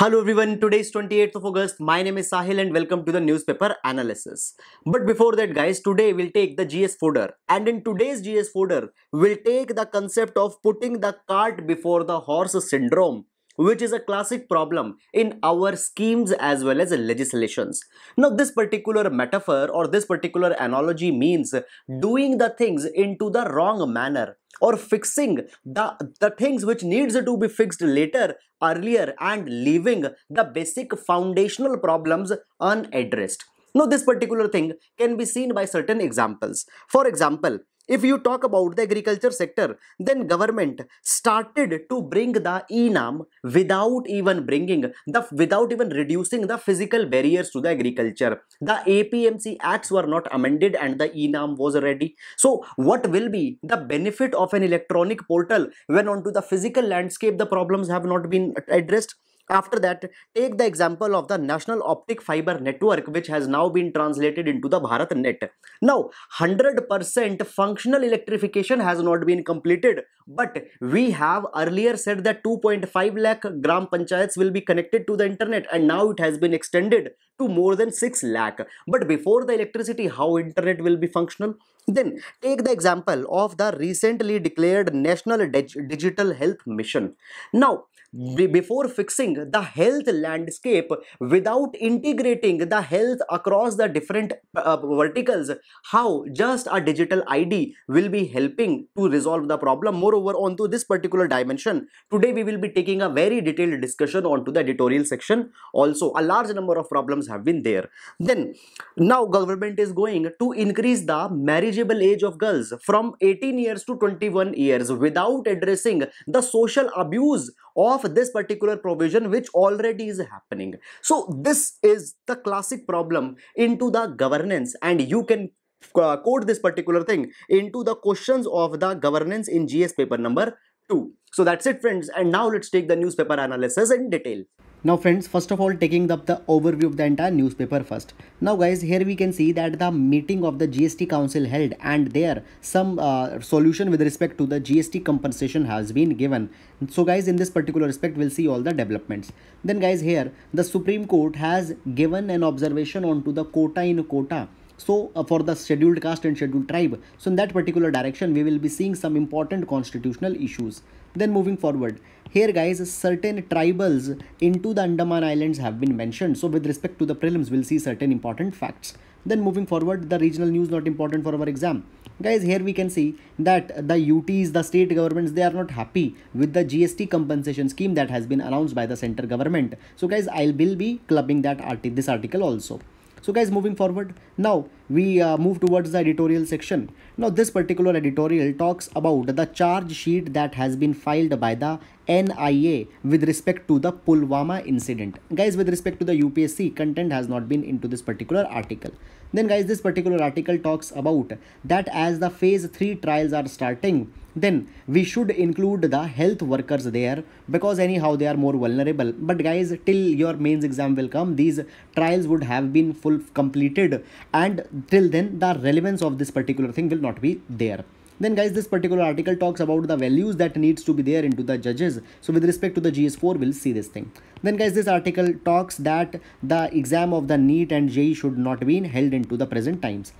Hello everyone, today is 28th of August. My name is Sahil and welcome to the newspaper analysis. But before that guys, today we'll take the GS folder and in today's GS folder, we'll take the concept of putting the cart before the horse syndrome which is a classic problem in our schemes as well as legislations. Now, this particular metaphor or this particular analogy means doing the things into the wrong manner or fixing the, the things which needs to be fixed later, earlier and leaving the basic foundational problems unaddressed. Now, this particular thing can be seen by certain examples. For example, if you talk about the agriculture sector, then government started to bring the enam without even bringing the without even reducing the physical barriers to the agriculture. The APMC acts were not amended and the enam was ready. So what will be the benefit of an electronic portal when onto the physical landscape the problems have not been addressed? After that, take the example of the National Optic Fiber Network which has now been translated into the Bharat Net. Now, 100% functional electrification has not been completed but we have earlier said that 2.5 lakh gram panchayats will be connected to the internet and now it has been extended to more than 6 lakh. But before the electricity, how internet will be functional? Then take the example of the recently declared National Dig Digital Health Mission. Now, before fixing the health landscape without integrating the health across the different uh, verticals how just a digital id will be helping to resolve the problem moreover onto this particular dimension today we will be taking a very detailed discussion onto the editorial section also a large number of problems have been there then now government is going to increase the marriageable age of girls from 18 years to 21 years without addressing the social abuse of of this particular provision which already is happening. So this is the classic problem into the governance and you can code uh, this particular thing into the questions of the governance in GS paper number 2. So that's it friends and now let's take the newspaper analysis in detail. Now friends, first of all, taking up the overview of the entire newspaper first. Now guys, here we can see that the meeting of the GST Council held and there some uh, solution with respect to the GST compensation has been given. So guys, in this particular respect, we'll see all the developments. Then guys, here the Supreme Court has given an observation onto the quota in quota so uh, for the scheduled caste and scheduled tribe so in that particular direction we will be seeing some important constitutional issues then moving forward, here guys, certain tribals into the Andaman Islands have been mentioned. So with respect to the prelims, we'll see certain important facts. Then moving forward, the regional news not important for our exam. Guys, here we can see that the UTs, the state governments, they are not happy with the GST compensation scheme that has been announced by the center government. So guys, I will be clubbing that arti this article also. So guys, moving forward, now we uh, move towards the editorial section. Now this particular editorial talks about the charge sheet that has been filed by the NIA with respect to the Pulwama incident. Guys with respect to the UPSC content has not been into this particular article. Then guys this particular article talks about that as the phase 3 trials are starting then we should include the health workers there because anyhow they are more vulnerable but guys till your mains exam will come these trials would have been full completed and till then the relevance of this particular thing will not not be there then guys this particular article talks about the values that needs to be there into the judges so with respect to the gs4 we'll see this thing then guys this article talks that the exam of the neat and je should not be held into the present times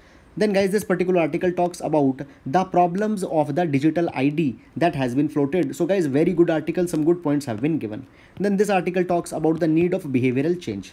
then guys this particular article talks about the problems of the digital id that has been floated so guys very good article some good points have been given then this article talks about the need of behavioral change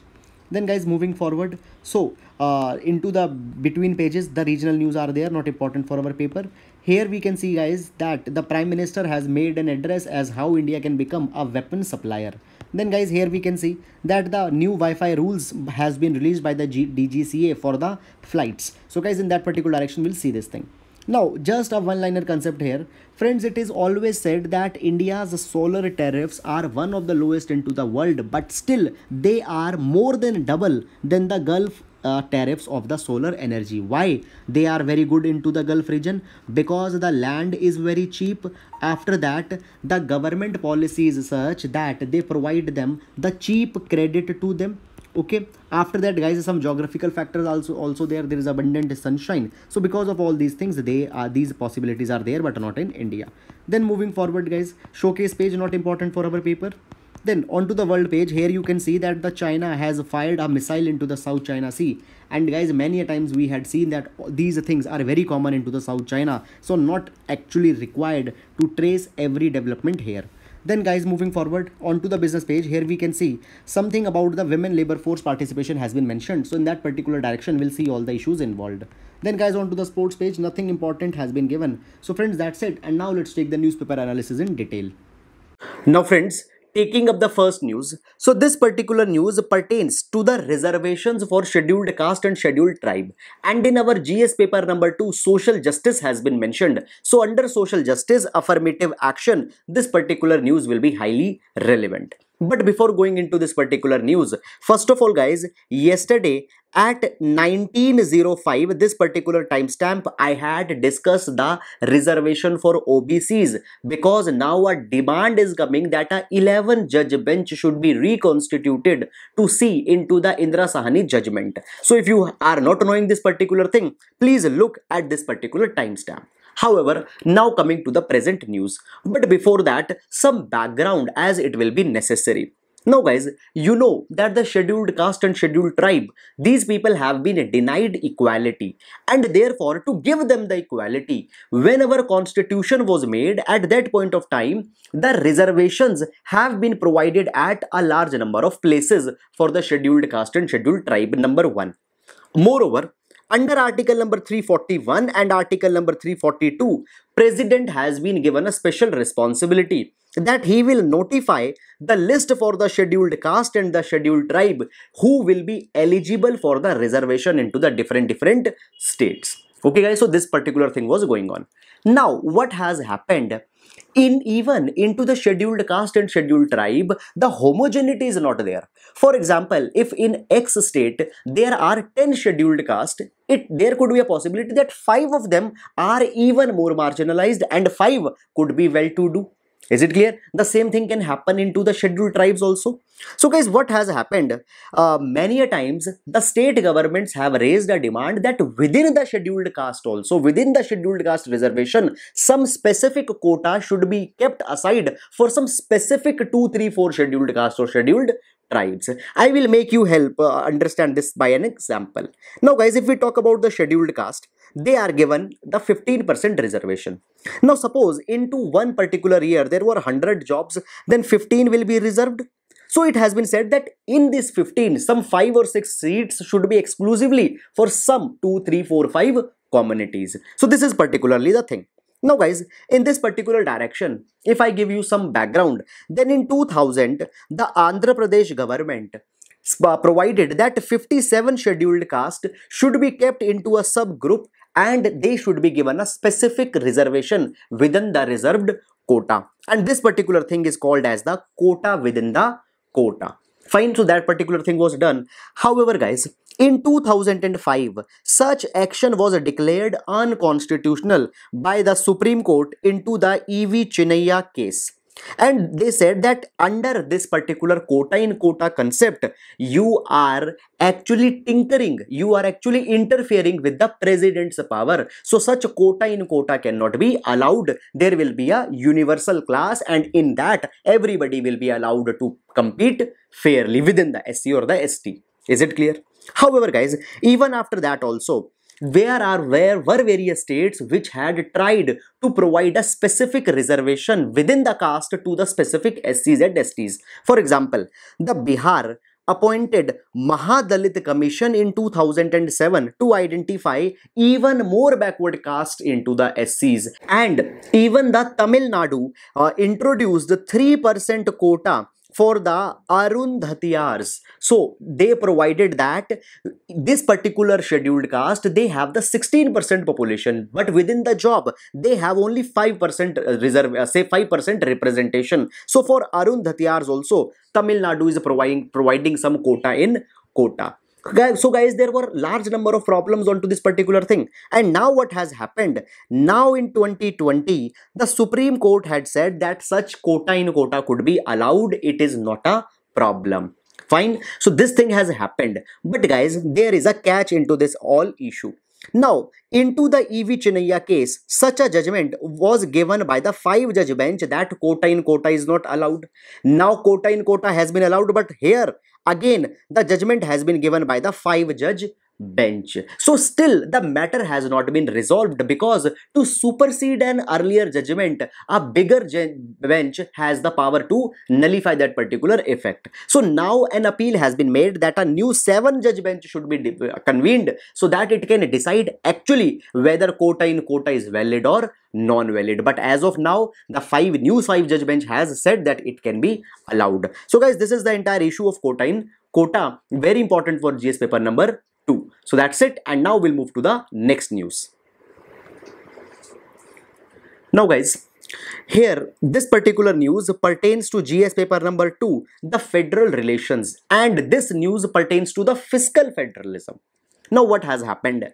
then guys moving forward so uh, into the between pages the regional news are there not important for our paper here we can see guys that the prime minister has made an address as how india can become a weapon supplier then guys here we can see that the new wi-fi rules has been released by the G dgca for the flights so guys in that particular direction we'll see this thing now just a one liner concept here Friends, it is always said that India's solar tariffs are one of the lowest into the world, but still they are more than double than the Gulf uh, tariffs of the solar energy. Why? They are very good into the Gulf region because the land is very cheap. After that, the government policies such that they provide them the cheap credit to them okay after that guys some geographical factors also also there there is abundant sunshine so because of all these things they are these possibilities are there but not in india then moving forward guys showcase page not important for our paper then onto the world page here you can see that the china has fired a missile into the south china sea and guys many times we had seen that these things are very common into the south china so not actually required to trace every development here then guys, moving forward onto the business page, here we can see something about the women labor force participation has been mentioned. So in that particular direction, we'll see all the issues involved. Then guys, onto the sports page, nothing important has been given. So friends, that's it. And now let's take the newspaper analysis in detail. Now friends, taking up the first news. So this particular news pertains to the reservations for scheduled caste and scheduled tribe. And in our GS paper number 2, social justice has been mentioned. So under social justice, affirmative action, this particular news will be highly relevant. But before going into this particular news, first of all guys, yesterday at 1905, this particular timestamp, I had discussed the reservation for OBCs because now a demand is coming that a 11 judge bench should be reconstituted to see into the Indra Sahani judgment. So if you are not knowing this particular thing, please look at this particular timestamp. However, now coming to the present news, but before that, some background as it will be necessary. Now guys, you know that the scheduled caste and scheduled tribe, these people have been denied equality and therefore to give them the equality, whenever constitution was made at that point of time, the reservations have been provided at a large number of places for the scheduled caste and scheduled tribe number one. Moreover, under article number 341 and article number 342 president has been given a special responsibility that he will notify the list for the scheduled caste and the scheduled tribe who will be eligible for the reservation into the different different states okay guys so this particular thing was going on now what has happened in even into the scheduled caste and scheduled tribe the homogeneity is not there for example if in x state there are 10 scheduled caste it there could be a possibility that 5 of them are even more marginalized and 5 could be well to do is it clear? The same thing can happen into the scheduled tribes also. So guys, what has happened? Uh, many a times, the state governments have raised a demand that within the scheduled caste also, within the scheduled caste reservation, some specific quota should be kept aside for some specific 2, 3, 4 scheduled caste or scheduled tribes. I will make you help uh, understand this by an example. Now guys, if we talk about the scheduled caste, they are given the 15% reservation. Now suppose into one particular year there were 100 jobs, then 15 will be reserved. So it has been said that in this 15, some 5 or 6 seats should be exclusively for some 2, 3, 4, 5 communities. So this is particularly the thing. Now guys, in this particular direction, if I give you some background, then in 2000, the Andhra Pradesh government provided that 57 scheduled caste should be kept into a subgroup and they should be given a specific reservation within the reserved quota. And this particular thing is called as the quota within the quota. Fine, so that particular thing was done. However, guys, in 2005, such action was declared unconstitutional by the Supreme Court into the E.V. Chinnaya case and they said that under this particular quota in quota concept you are actually tinkering you are actually interfering with the president's power so such quota in quota cannot be allowed there will be a universal class and in that everybody will be allowed to compete fairly within the sc or the st is it clear however guys even after that also there are where were various states which had tried to provide a specific reservation within the caste to the specific SCZ and STs. For example, the Bihar appointed Mahadalit Commission in 2007 to identify even more backward caste into the SCs. And even the Tamil Nadu uh, introduced 3% quota for the Arundhatiyars. So they provided that this particular scheduled caste, they have the 16% population, but within the job, they have only 5% reserve, uh, say 5% representation. So for Arundhatiyars also, Tamil Nadu is providing, providing some quota in quota so guys there were large number of problems onto this particular thing and now what has happened now in 2020 the supreme court had said that such quota in quota could be allowed it is not a problem fine so this thing has happened but guys there is a catch into this all issue now, into the E.V. Chinnaya case, such a judgment was given by the five-judge bench that quota in quota is not allowed. Now, quota in quota has been allowed, but here again, the judgment has been given by the five-judge bench. So still the matter has not been resolved because to supersede an earlier judgment, a bigger bench has the power to nullify that particular effect. So now an appeal has been made that a new seven-judge bench should be uh, convened so that it can decide actually whether quota in quota is valid or non-valid but as of now the five new five judge bench has said that it can be allowed so guys this is the entire issue of quota in quota very important for gs paper number so that's it and now we'll move to the next news. Now guys, here, this particular news pertains to GS paper number 2, the federal relations and this news pertains to the fiscal federalism. Now what has happened?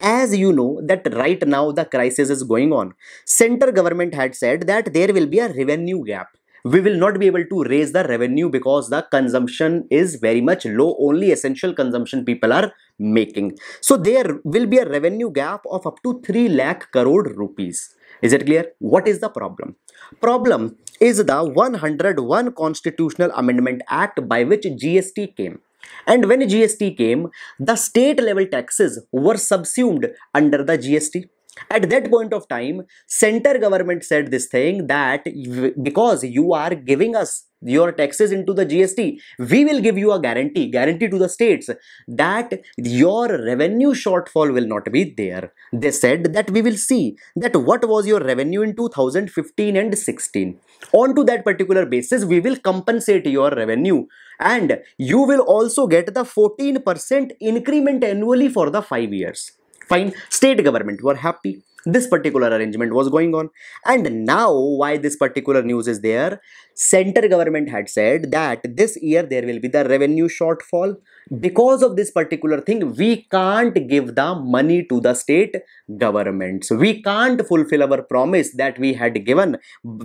As you know that right now the crisis is going on. Center government had said that there will be a revenue gap we will not be able to raise the revenue because the consumption is very much low only essential consumption people are making so there will be a revenue gap of up to 3 lakh crore rupees is it clear what is the problem problem is the 101 constitutional amendment act by which gst came and when gst came the state level taxes were subsumed under the gst at that point of time, center government said this thing that because you are giving us your taxes into the GST, we will give you a guarantee, guarantee to the states that your revenue shortfall will not be there. They said that we will see that what was your revenue in 2015 and 16. On to that particular basis, we will compensate your revenue and you will also get the 14% increment annually for the 5 years fine state government were happy this particular arrangement was going on and now why this particular news is there center government had said that this year there will be the revenue shortfall because of this particular thing we can't give the money to the state governments we can't fulfill our promise that we had given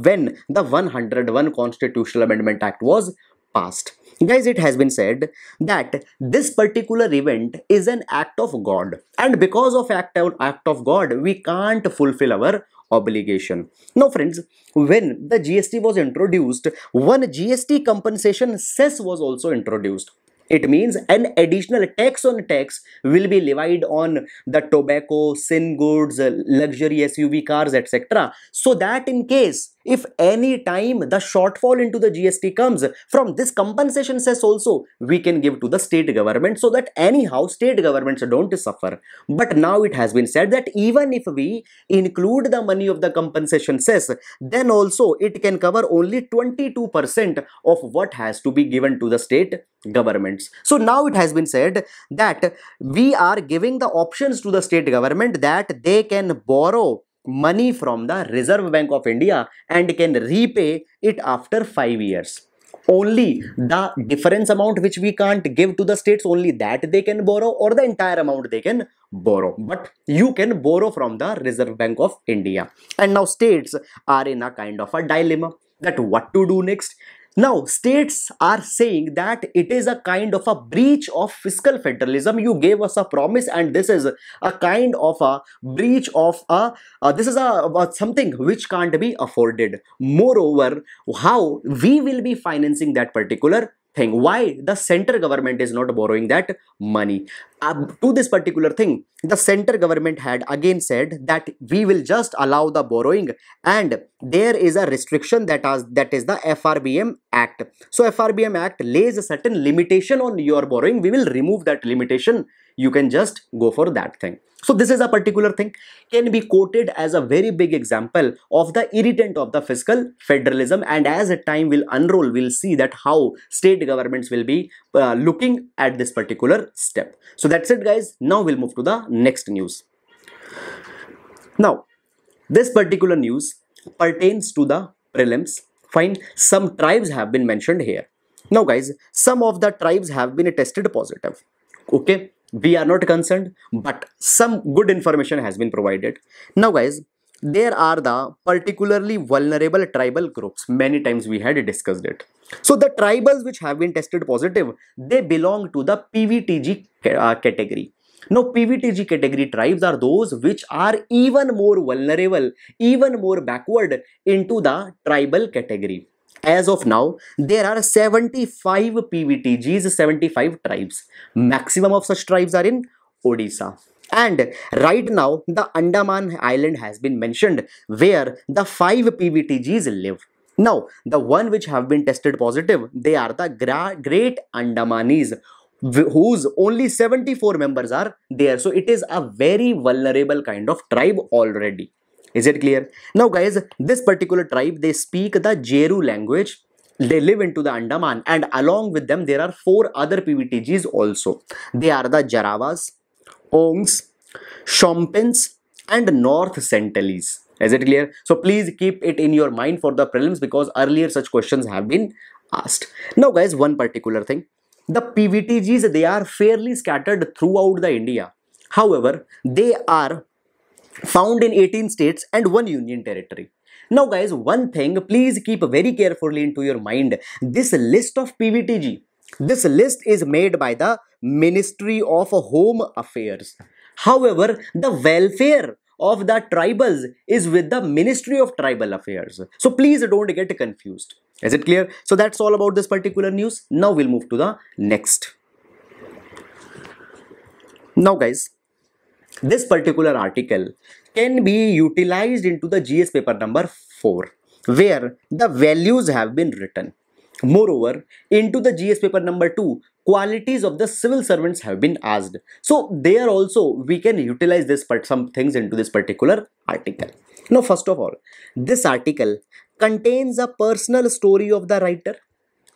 when the 101 constitutional amendment act was past. Guys, it has been said that this particular event is an act of God and because of act, act of God, we can't fulfill our obligation. Now friends, when the GST was introduced, one GST compensation cess was also introduced. It means an additional tax on tax will be levied on the tobacco, sin goods, luxury SUV cars, etc. So that in case if any time the shortfall into the GST comes from this compensation cess also, we can give to the state government so that anyhow state governments don't suffer. But now it has been said that even if we include the money of the compensation cess, then also it can cover only 22% of what has to be given to the state governments. So now it has been said that we are giving the options to the state government that they can borrow money from the Reserve Bank of India and can repay it after 5 years. Only the difference amount which we can't give to the states, only that they can borrow or the entire amount they can borrow. But you can borrow from the Reserve Bank of India. And now states are in a kind of a dilemma that what to do next now, states are saying that it is a kind of a breach of fiscal federalism. You gave us a promise and this is a kind of a breach of a, uh, this is a, a something which can't be afforded. Moreover, how we will be financing that particular thing why the center government is not borrowing that money uh, to this particular thing the center government had again said that we will just allow the borrowing and there is a restriction that has that is the frbm act so frbm act lays a certain limitation on your borrowing we will remove that limitation you can just go for that thing. So this is a particular thing can be quoted as a very big example of the irritant of the fiscal federalism and as a time will unroll we'll see that how state governments will be uh, looking at this particular step. So that's it guys now we'll move to the next news. Now this particular news pertains to the prelims fine some tribes have been mentioned here. Now guys some of the tribes have been tested positive okay we are not concerned but some good information has been provided now guys there are the particularly vulnerable tribal groups many times we had discussed it so the tribals which have been tested positive they belong to the pvtg uh, category now pvtg category tribes are those which are even more vulnerable even more backward into the tribal category as of now, there are 75 PVTGs, 75 tribes. Maximum of such tribes are in Odisha. And right now, the Andaman Island has been mentioned where the 5 PVTGs live. Now, the one which have been tested positive, they are the Great Andamanese whose only 74 members are there. So it is a very vulnerable kind of tribe already. Is it clear? Now guys, this particular tribe, they speak the Jeru language they live into the Andaman and along with them there are four other PVTGs also. They are the Jaravas, Ongs, shompens and North Centelles. Is it clear? So please keep it in your mind for the prelims because earlier such questions have been asked. Now guys one particular thing. The PVTGs they are fairly scattered throughout the India. However, they are found in 18 states and one union territory. Now guys, one thing please keep very carefully into your mind. This list of PVTG, this list is made by the Ministry of Home Affairs. However, the welfare of the tribals is with the Ministry of Tribal Affairs. So please don't get confused. Is it clear? So that's all about this particular news. Now we'll move to the next. Now guys, this particular article can be utilized into the GS paper number 4 where the values have been written. Moreover, into the GS paper number 2, qualities of the civil servants have been asked. So there also we can utilize this part some things into this particular article. Now first of all, this article contains a personal story of the writer,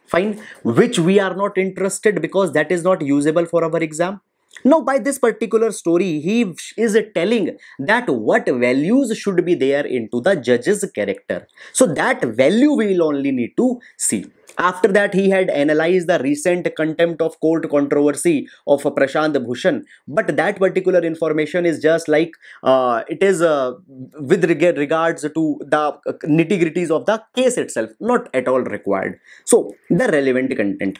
fine, which we are not interested because that is not usable for our exam now, by this particular story, he is telling that what values should be there into the judge's character. So that value we will only need to see. After that, he had analyzed the recent contempt of court controversy of Prashant Bhushan. But that particular information is just like uh, it is uh, with regards to the nitty gritties of the case itself, not at all required. So the relevant content.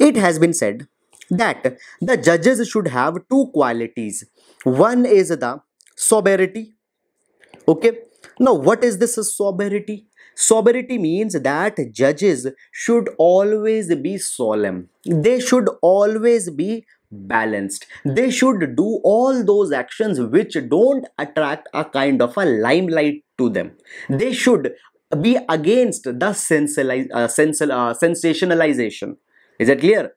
It has been said that the judges should have two qualities one is the sobriety okay now what is this sobriety sobriety means that judges should always be solemn they should always be balanced they should do all those actions which don't attract a kind of a limelight to them they should be against the uh, uh, sensationalization is it clear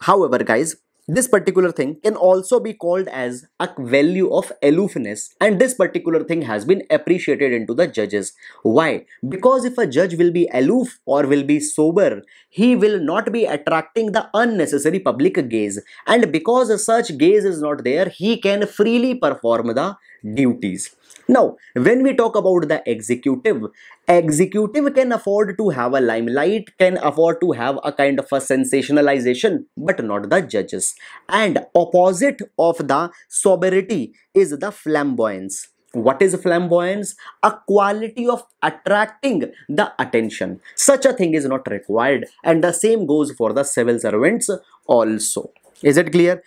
However, guys, this particular thing can also be called as a value of aloofness and this particular thing has been appreciated into the judges. Why? Because if a judge will be aloof or will be sober, he will not be attracting the unnecessary public gaze and because such gaze is not there, he can freely perform the duties. Now, when we talk about the executive, executive can afford to have a limelight, can afford to have a kind of a sensationalization, but not the judges. And opposite of the sobriety is the flamboyance. What is flamboyance? A quality of attracting the attention. Such a thing is not required and the same goes for the civil servants also. Is it clear?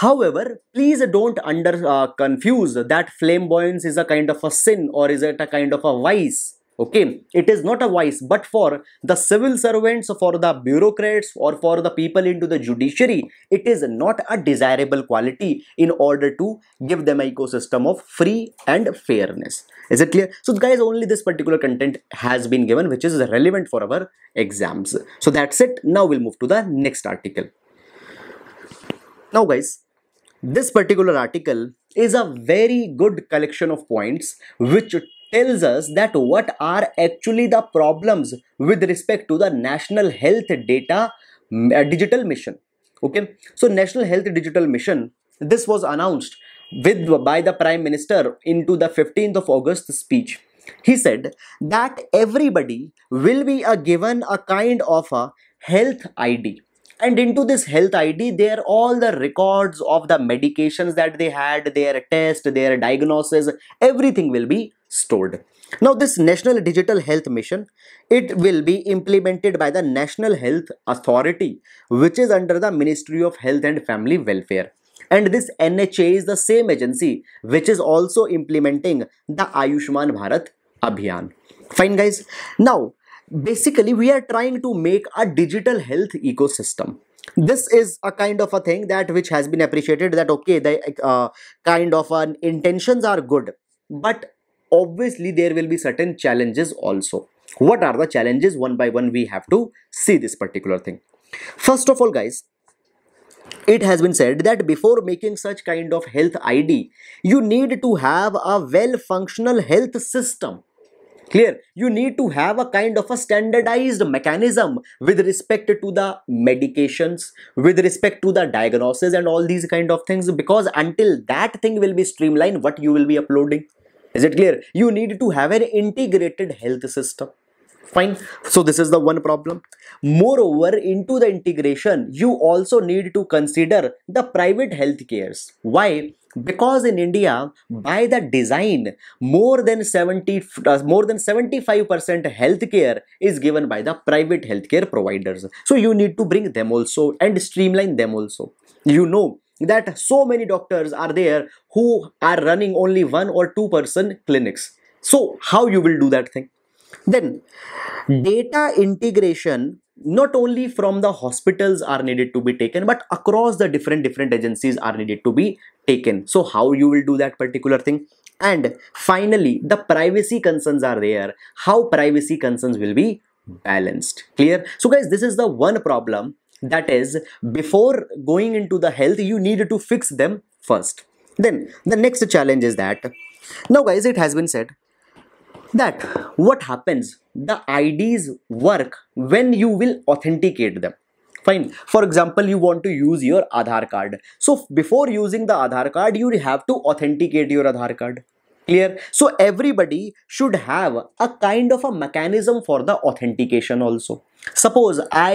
However, please don't under uh, confuse that flamboyance is a kind of a sin or is it a kind of a vice. Okay, it is not a vice, but for the civil servants, for the bureaucrats, or for the people into the judiciary, it is not a desirable quality in order to give them an ecosystem of free and fairness. Is it clear? So, guys, only this particular content has been given, which is relevant for our exams. So, that's it. Now, we'll move to the next article. Now guys, this particular article is a very good collection of points which tells us that what are actually the problems with respect to the national health data mm, uh, digital mission okay so national health digital mission this was announced with by the prime minister into the 15th of august speech he said that everybody will be a given a kind of a health id and into this health id there are all the records of the medications that they had their test their diagnosis everything will be stored now this national digital health mission it will be implemented by the national health authority which is under the ministry of health and family welfare and this nha is the same agency which is also implementing the ayushman bharat abhiyan fine guys now basically we are trying to make a digital health ecosystem this is a kind of a thing that which has been appreciated that okay the uh, kind of an intentions are good but obviously there will be certain challenges also what are the challenges one by one we have to see this particular thing first of all guys it has been said that before making such kind of health id you need to have a well functional health system Clear? You need to have a kind of a standardized mechanism with respect to the medications, with respect to the diagnosis and all these kind of things because until that thing will be streamlined, what you will be uploading. Is it clear? You need to have an integrated health system fine so this is the one problem moreover into the integration you also need to consider the private health cares why because in India, hmm. by the design, more than 70, uh, more than 75% healthcare is given by the private healthcare providers. So you need to bring them also and streamline them also. You know that so many doctors are there who are running only one or two person clinics. So how you will do that thing? Then data integration not only from the hospitals are needed to be taken but across the different different agencies are needed to be taken so how you will do that particular thing and finally the privacy concerns are there how privacy concerns will be balanced clear so guys this is the one problem that is before going into the health you need to fix them first then the next challenge is that now guys it has been said that what happens the IDs work when you will authenticate them fine for example you want to use your Aadhaar card so before using the Aadhaar card you have to authenticate your Aadhaar card clear so everybody should have a kind of a mechanism for the authentication also suppose i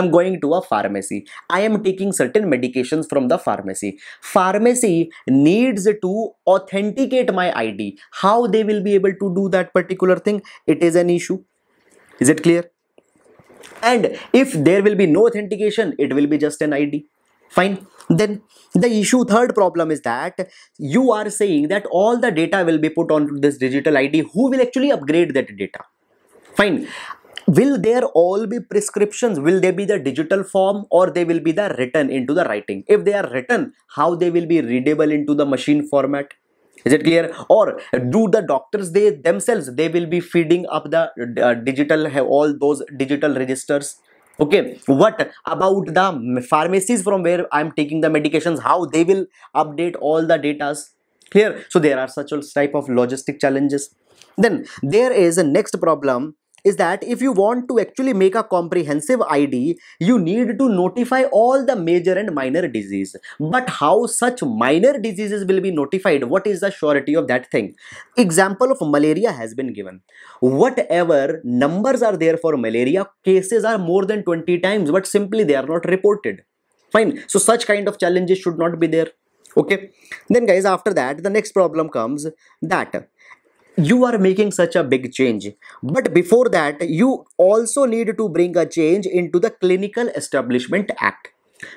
am going to a pharmacy i am taking certain medications from the pharmacy pharmacy needs to authenticate my id how they will be able to do that particular thing it is an issue is it clear and if there will be no authentication it will be just an id fine then the issue third problem is that you are saying that all the data will be put on this digital id who will actually upgrade that data fine will there all be prescriptions will they be the digital form or they will be the written into the writing if they are written how they will be readable into the machine format is it clear or do the doctors they themselves they will be feeding up the uh, digital have all those digital registers okay what about the pharmacies from where i'm taking the medications how they will update all the datas clear so there are such type of logistic challenges then there is a next problem is that if you want to actually make a comprehensive ID, you need to notify all the major and minor disease. But how such minor diseases will be notified? What is the surety of that thing? Example of malaria has been given. Whatever numbers are there for malaria, cases are more than 20 times, but simply they are not reported. Fine. So such kind of challenges should not be there. Okay. Then guys, after that, the next problem comes that you are making such a big change but before that you also need to bring a change into the clinical establishment act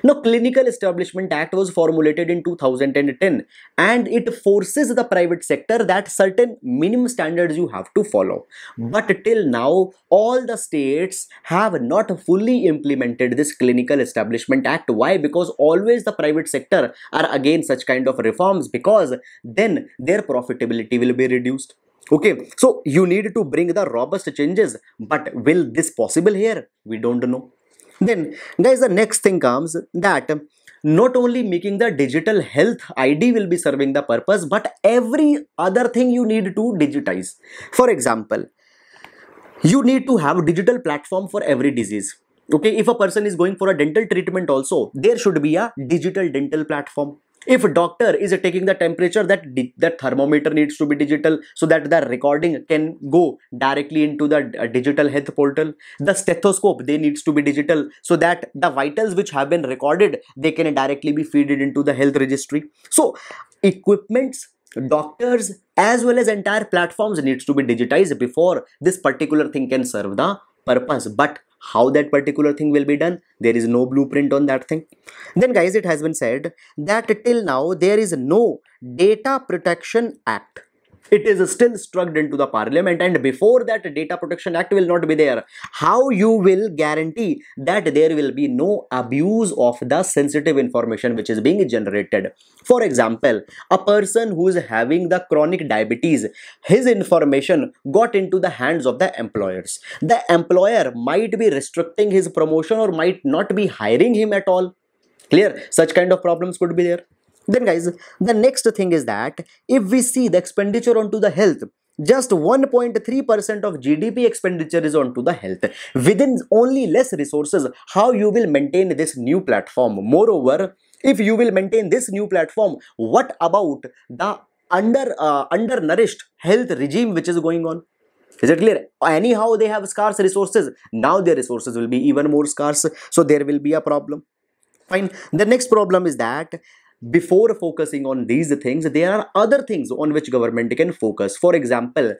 now clinical establishment act was formulated in 2010 and it forces the private sector that certain minimum standards you have to follow but till now all the states have not fully implemented this clinical establishment act why because always the private sector are against such kind of reforms because then their profitability will be reduced okay so you need to bring the robust changes but will this possible here we don't know then guys the next thing comes that not only making the digital health id will be serving the purpose but every other thing you need to digitize for example you need to have digital platform for every disease okay if a person is going for a dental treatment also there should be a digital dental platform if doctor is taking the temperature that that thermometer needs to be digital so that the recording can go directly into the digital health portal the stethoscope they needs to be digital so that the vitals which have been recorded they can directly be fed into the health registry so equipments doctors as well as entire platforms needs to be digitized before this particular thing can serve the purpose but how that particular thing will be done there is no blueprint on that thing then guys it has been said that till now there is no data protection act it is still struck into the parliament and before that data protection act will not be there how you will guarantee that there will be no abuse of the sensitive information which is being generated for example a person who is having the chronic diabetes his information got into the hands of the employers the employer might be restricting his promotion or might not be hiring him at all clear such kind of problems could be there then guys, the next thing is that if we see the expenditure onto the health, just 1.3% of GDP expenditure is onto the health. Within only less resources, how you will maintain this new platform? Moreover, if you will maintain this new platform, what about the under uh, undernourished health regime which is going on? Is it clear? Anyhow, they have scarce resources. Now their resources will be even more scarce. So there will be a problem. Fine. The next problem is that before focusing on these things there are other things on which government can focus for example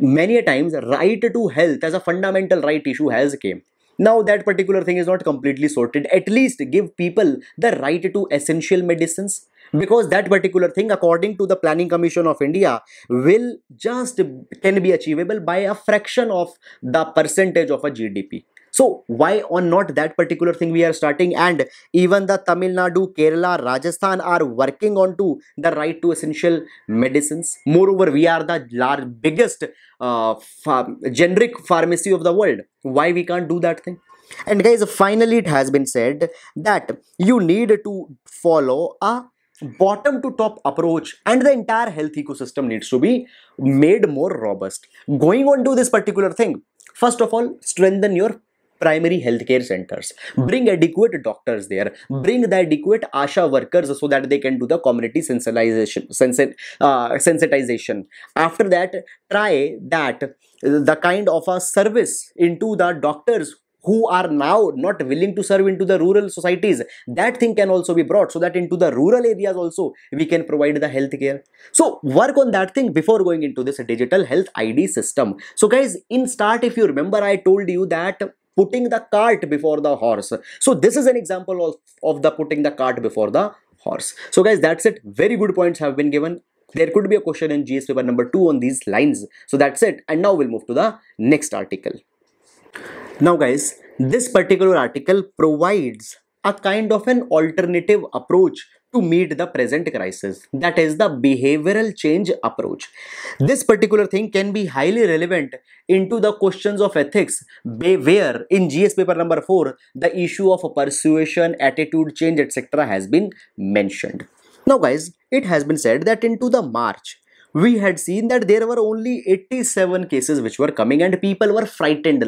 many times right to health as a fundamental right issue has came now that particular thing is not completely sorted at least give people the right to essential medicines because that particular thing according to the planning commission of india will just can be achievable by a fraction of the percentage of a gdp so why or not that particular thing we are starting and even the Tamil Nadu, Kerala, Rajasthan are working on to the right to essential medicines. Moreover, we are the large, biggest uh, generic pharmacy of the world. Why we can't do that thing? And guys, finally it has been said that you need to follow a bottom to top approach and the entire health ecosystem needs to be made more robust. Going on to this particular thing, first of all, strengthen your primary healthcare centers bring adequate doctors there bring the adequate asha workers so that they can do the community sensitization uh, sensitization after that try that uh, the kind of a service into the doctors who are now not willing to serve into the rural societies that thing can also be brought so that into the rural areas also we can provide the health care so work on that thing before going into this digital health id system so guys in start if you remember i told you that putting the cart before the horse. So this is an example of, of the putting the cart before the horse. So guys, that's it. Very good points have been given. There could be a question in GS paper number 2 on these lines. So that's it. And now we'll move to the next article. Now guys, this particular article provides a kind of an alternative approach to meet the present crisis. That is the behavioral change approach. This particular thing can be highly relevant into the questions of ethics where in GS paper number 4 the issue of persuasion, attitude change etc has been mentioned. Now guys, it has been said that into the March we had seen that there were only 87 cases which were coming and people were frightened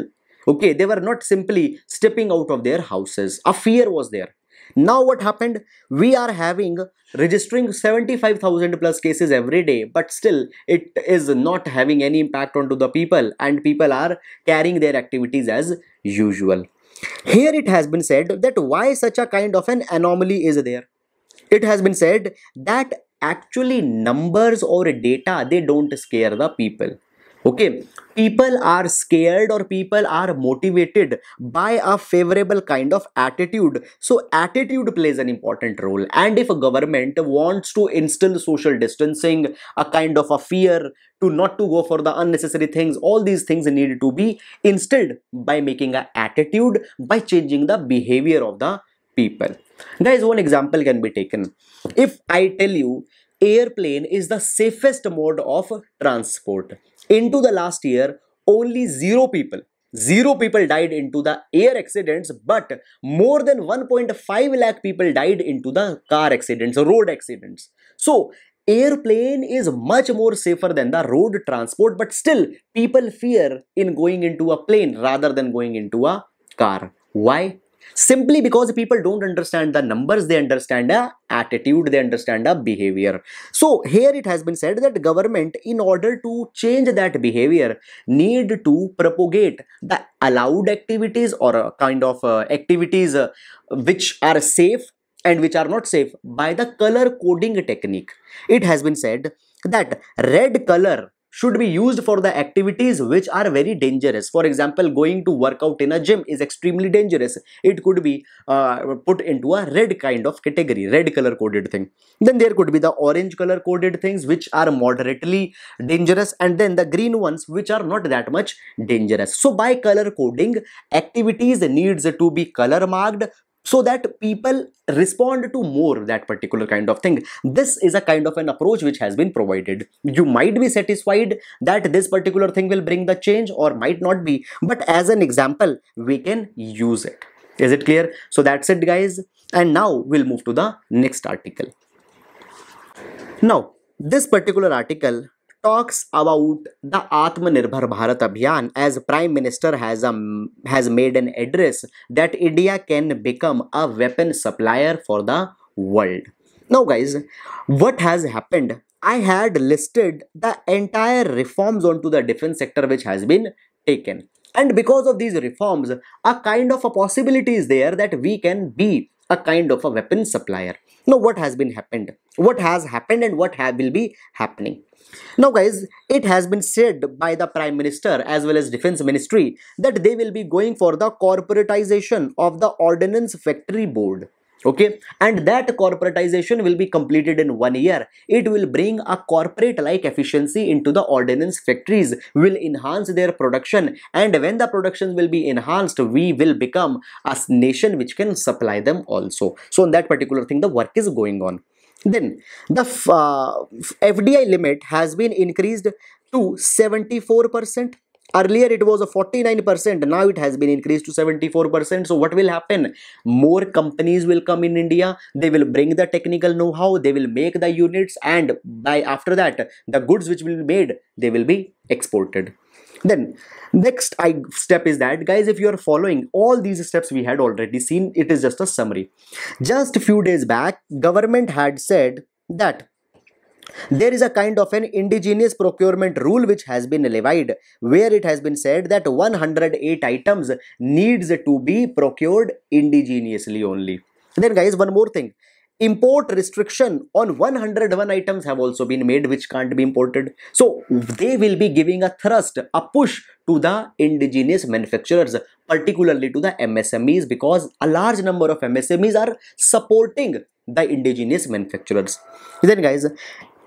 okay they were not simply stepping out of their houses a fear was there now what happened? We are having registering 75,000 plus cases every day but still it is not having any impact onto the people and people are carrying their activities as usual. Here it has been said that why such a kind of an anomaly is there. It has been said that actually numbers or data they don't scare the people okay people are scared or people are motivated by a favorable kind of attitude so attitude plays an important role and if a government wants to instill social distancing a kind of a fear to not to go for the unnecessary things all these things need to be instilled by making an attitude by changing the behavior of the people guys one example can be taken if i tell you airplane is the safest mode of transport into the last year, only zero people Zero people died into the air accidents, but more than 1.5 lakh people died into the car accidents, road accidents. So, airplane is much more safer than the road transport, but still people fear in going into a plane rather than going into a car. Why? simply because people don't understand the numbers they understand the attitude they understand the behavior so here it has been said that government in order to change that behavior need to propagate the allowed activities or kind of uh, activities uh, which are safe and which are not safe by the color coding technique it has been said that red color should be used for the activities which are very dangerous. For example, going to work out in a gym is extremely dangerous. It could be uh, put into a red kind of category, red color coded thing. Then there could be the orange color coded things which are moderately dangerous and then the green ones which are not that much dangerous. So by color coding, activities needs to be color marked so that people respond to more that particular kind of thing. This is a kind of an approach which has been provided. You might be satisfied that this particular thing will bring the change or might not be, but as an example, we can use it. Is it clear? So that's it guys. And now we'll move to the next article. Now, this particular article talks about the Atmanirbhar Bharat Abhiyan as Prime Minister has, a, um, has made an address that India can become a weapon supplier for the world. Now guys, what has happened? I had listed the entire reforms onto the defense sector which has been taken. And because of these reforms, a kind of a possibility is there that we can be a kind of a weapon supplier now what has been happened what has happened and what will be happening now guys it has been said by the prime minister as well as defense ministry that they will be going for the corporatization of the ordnance factory board okay and that corporatization will be completed in one year it will bring a corporate like efficiency into the ordnance factories will enhance their production and when the production will be enhanced we will become a nation which can supply them also so on that particular thing the work is going on then the uh, fdi limit has been increased to 74 percent earlier it was a 49% now it has been increased to 74% so what will happen more companies will come in india they will bring the technical know-how they will make the units and by after that the goods which will be made they will be exported then next I step is that guys if you are following all these steps we had already seen it is just a summary just a few days back government had said that there is a kind of an indigenous procurement rule which has been levied where it has been said that 108 items needs to be procured indigenously only. Then guys one more thing import restriction on 101 items have also been made which can't be imported so they will be giving a thrust a push to the indigenous manufacturers particularly to the msmes because a large number of msmes are supporting the indigenous manufacturers then guys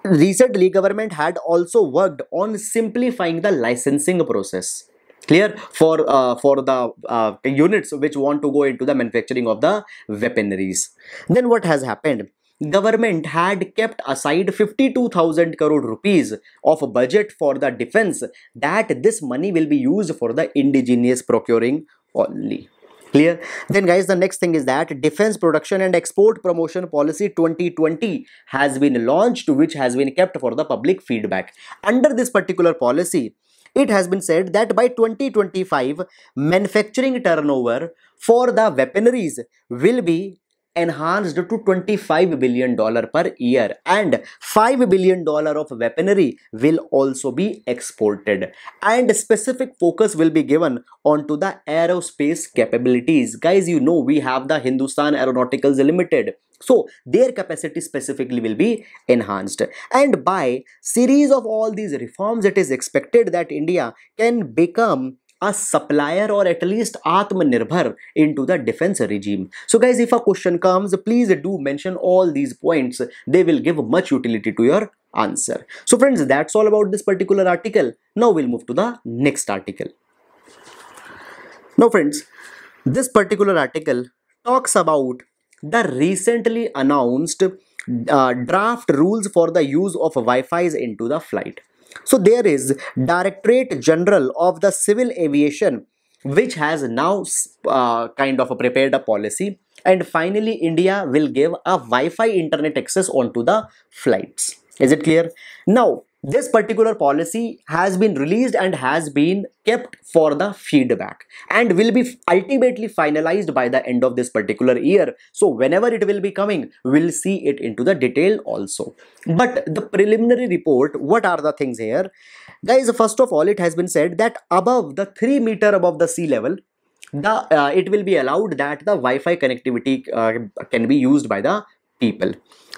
recently government had also worked on simplifying the licensing process clear for uh, for the uh, units which want to go into the manufacturing of the weaponries then what has happened government had kept aside 52000 crore rupees of budget for the defense that this money will be used for the indigenous procuring only clear then guys the next thing is that defense production and export promotion policy 2020 has been launched which has been kept for the public feedback under this particular policy it has been said that by 2025 manufacturing turnover for the weaponries will be enhanced to $25 billion per year and $5 billion of weaponry will also be exported and specific focus will be given onto the aerospace capabilities. Guys, you know we have the Hindustan Aeronautics Limited so their capacity specifically will be enhanced and by series of all these reforms it is expected that India can become a supplier or at least Atmanirbhar into the defense regime. So guys, if a question comes, please do mention all these points. They will give much utility to your answer. So friends, that's all about this particular article. Now we'll move to the next article. Now friends, this particular article talks about the recently announced uh, draft rules for the use of Wi-Fi's into the flight. So there is Directorate General of the Civil Aviation which has now uh, kind of prepared a policy and finally India will give a Wi-Fi internet access onto the flights. Is it clear? Now this particular policy has been released and has been kept for the feedback and will be ultimately finalized by the end of this particular year so whenever it will be coming we'll see it into the detail also but the preliminary report what are the things here guys first of all it has been said that above the 3 meter above the sea level the uh, it will be allowed that the wi-fi connectivity uh, can be used by the people.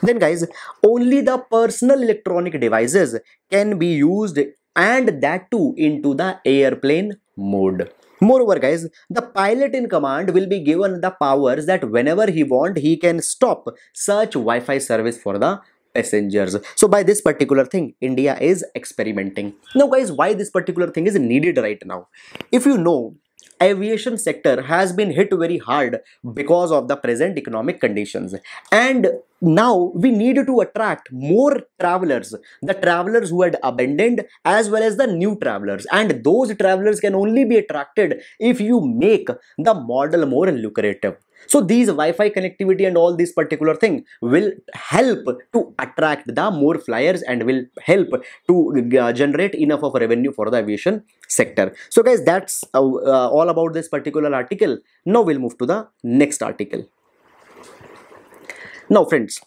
Then guys, only the personal electronic devices can be used and that too into the airplane mode. Moreover guys, the pilot in command will be given the powers that whenever he want, he can stop such Wi-Fi service for the passengers. So by this particular thing, India is experimenting. Now guys, why this particular thing is needed right now? If you know, aviation sector has been hit very hard because of the present economic conditions and now we need to attract more travelers the travelers who had abandoned as well as the new travelers and those travelers can only be attracted if you make the model more lucrative so these Wi-Fi connectivity and all these particular thing will help to attract the more flyers and will help to uh, generate enough of revenue for the aviation sector. So guys, that's uh, uh, all about this particular article. Now we'll move to the next article. Now friends,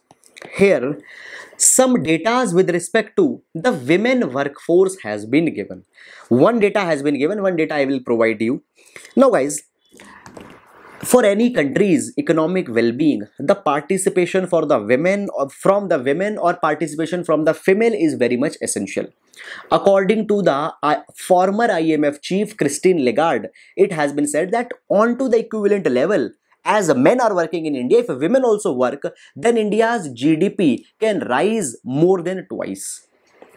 here some datas with respect to the women workforce has been given. One data has been given, one data I will provide you. Now guys, for any country's economic well-being, the participation for the women or from the women or participation from the female is very much essential. According to the uh, former IMF chief Christine Lagarde, it has been said that on to the equivalent level, as men are working in India, if women also work, then India's GDP can rise more than twice.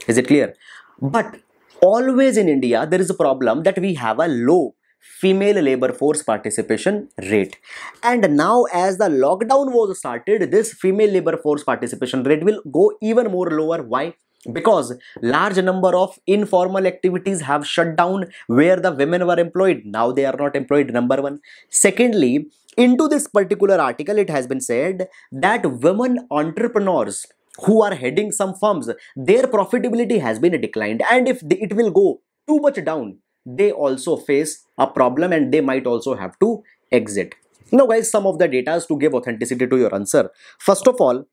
Is it clear? But always in India, there is a problem that we have a low female labor force participation rate and now as the lockdown was started this female labor force participation rate will go even more lower why because large number of informal activities have shut down where the women were employed now they are not employed number one secondly into this particular article it has been said that women entrepreneurs who are heading some firms their profitability has been declined and if it will go too much down they also face a problem and they might also have to exit. Now guys, some of the data is to give authenticity to your answer. First of all,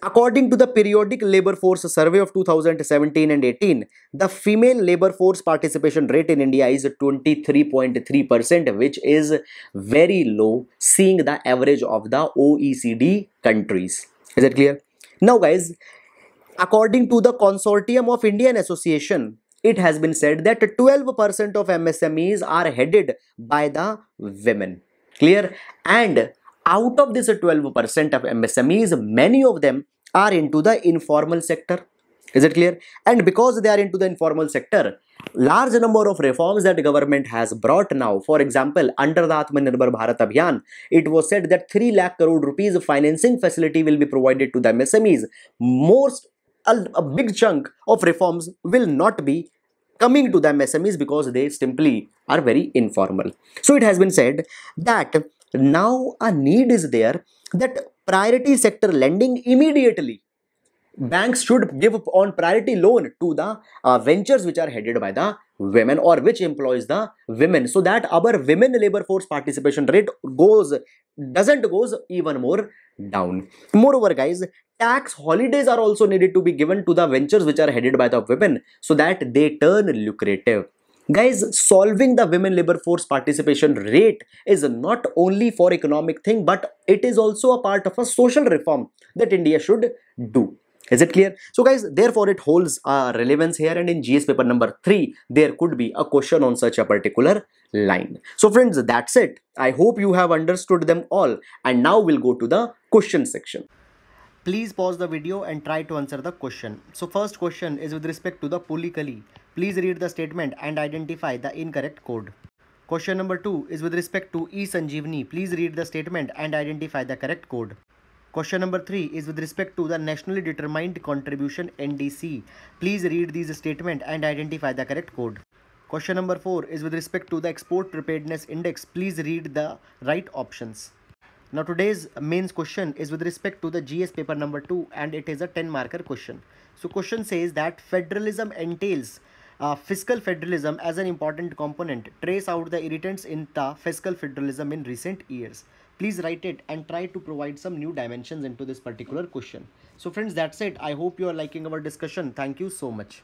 According to the periodic labor force survey of 2017 and 18, the female labor force participation rate in India is 23.3%, which is very low, seeing the average of the OECD countries. Is it clear? Now, guys, according to the Consortium of Indian Association it has been said that 12% of MSMEs are headed by the women. Clear? And out of this 12% of MSMEs, many of them are into the informal sector. Is it clear? And because they are into the informal sector, large number of reforms that government has brought now. For example, under the Atmanirbhar Bharat Abhiyan, it was said that 3 lakh crore rupees financing facility will be provided to the MSMEs. Most a, a big chunk of reforms will not be coming to the SMEs because they simply are very informal. So it has been said that now a need is there that priority sector lending immediately banks should give on priority loan to the uh, ventures which are headed by the women or which employs the women so that our women labor force participation rate goes doesn't goes even more down moreover guys tax holidays are also needed to be given to the ventures which are headed by the women so that they turn lucrative guys solving the women labor force participation rate is not only for economic thing but it is also a part of a social reform that india should do is it clear? So guys, therefore it holds uh, relevance here and in GS paper number 3, there could be a question on such a particular line. So friends, that's it. I hope you have understood them all and now we'll go to the question section. Please pause the video and try to answer the question. So first question is with respect to the Pulikali. Please read the statement and identify the incorrect code. Question number 2 is with respect to e-Sanjeevani. Please read the statement and identify the correct code. Question number 3 is with respect to the nationally determined contribution NDC. Please read these statement and identify the correct code. Question number 4 is with respect to the export preparedness index. Please read the right options. Now today's mains question is with respect to the GS paper number 2 and it is a 10 marker question. So question says that federalism entails uh, fiscal federalism as an important component. Trace out the irritants in the fiscal federalism in recent years please write it and try to provide some new dimensions into this particular question so friends that's it i hope you are liking our discussion thank you so much